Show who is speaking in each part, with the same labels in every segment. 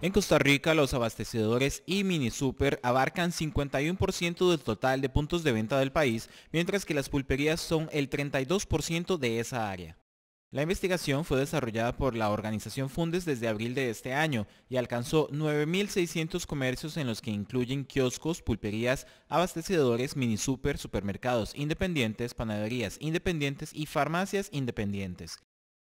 Speaker 1: En Costa Rica, los abastecedores y mini super abarcan 51% del total de puntos de venta del país, mientras que las pulperías son el 32% de esa área. La investigación fue desarrollada por la organización Fundes desde abril de este año y alcanzó 9.600 comercios en los que incluyen kioscos, pulperías, abastecedores, mini super, supermercados independientes, panaderías independientes y farmacias independientes.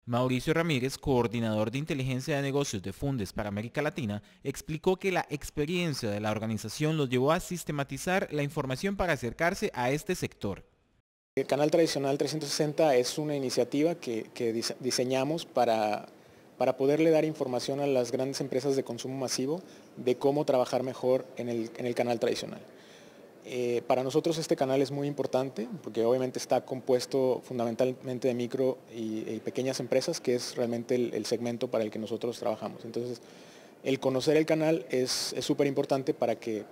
Speaker 1: Mauricio Ramírez, coordinador de inteligencia de negocios de Fundes para América Latina, explicó que la experiencia de la organización los llevó a sistematizar la información para acercarse a este sector.
Speaker 2: El canal tradicional 360 es una iniciativa que, diseñamos para, poderle dar información a las grandes empresas de consumo masivo de cómo trabajar mejor en el canal tradicional. Eh, para nosotros este canal es muy importante porque obviamente está compuesto fundamentalmente de micro y, eh, pequeñas empresas, que es realmente el, segmento para el que nosotros trabajamos. Entonces, el conocer el canal es súper importante para que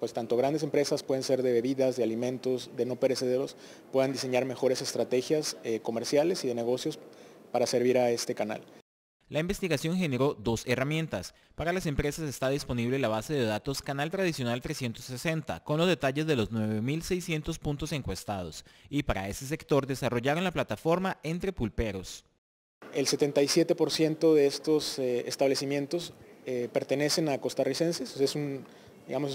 Speaker 2: pues tanto grandes empresas pueden ser de bebidas, de alimentos, de no perecederos, puedan diseñar mejores estrategias eh, comerciales y de negocios para servir a este canal.
Speaker 1: La investigación generó dos herramientas. Para las empresas está disponible la base de datos Canal Tradicional 360 con los detalles de los 9.600 puntos encuestados y para ese sector desarrollaron la plataforma Entre Pulperos.
Speaker 2: El 77% de estos eh, establecimientos eh, pertenecen a costarricenses, es,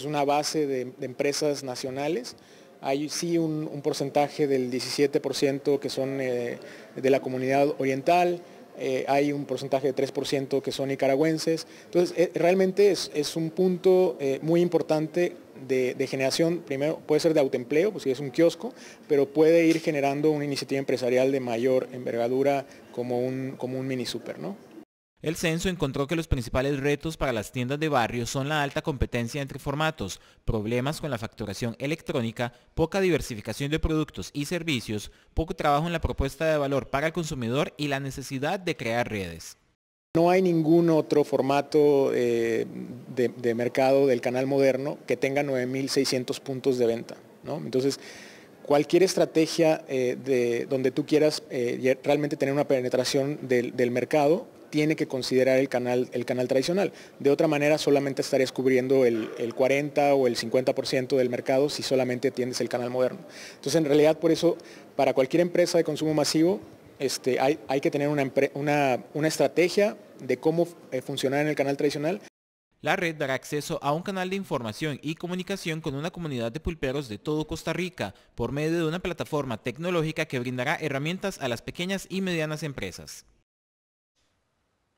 Speaker 2: una base de, empresas nacionales hay sí un, porcentaje del 17% que son eh, de la comunidad oriental, eh, hay un porcentaje de 3% que son nicaragüenses. Entonces, eh, realmente es, un punto eh, muy importante de, generación, primero puede ser de autoempleo, pues si es un kiosco, pero puede ir generando una iniciativa empresarial de mayor envergadura como un, como un mini super, ¿no?
Speaker 1: El censo encontró que los principales retos para las tiendas de barrio son la alta competencia entre formatos, problemas con la facturación electrónica, poca diversificación de productos y servicios, poco trabajo en la propuesta de valor para el consumidor y la necesidad de crear redes.
Speaker 2: No hay ningún otro formato eh, de, mercado del canal moderno que tenga 9.600 puntos de venta. ¿no? Entonces, cualquier estrategia eh, de, donde tú quieras eh, realmente tener una penetración del mercado tiene que considerar el canal, el canal tradicional. De otra manera, solamente estarías cubriendo el, 40 o el 50% del mercado si solamente tienes el canal moderno. Entonces, en realidad, por eso, para cualquier empresa de consumo masivo, este, hay, que tener una, estrategia de cómo eh, funcionar en el canal tradicional.
Speaker 1: La red dará acceso a un canal de información y comunicación con una comunidad de pulperos de todo Costa Rica por medio de una plataforma tecnológica que brindará herramientas a las pequeñas y medianas empresas.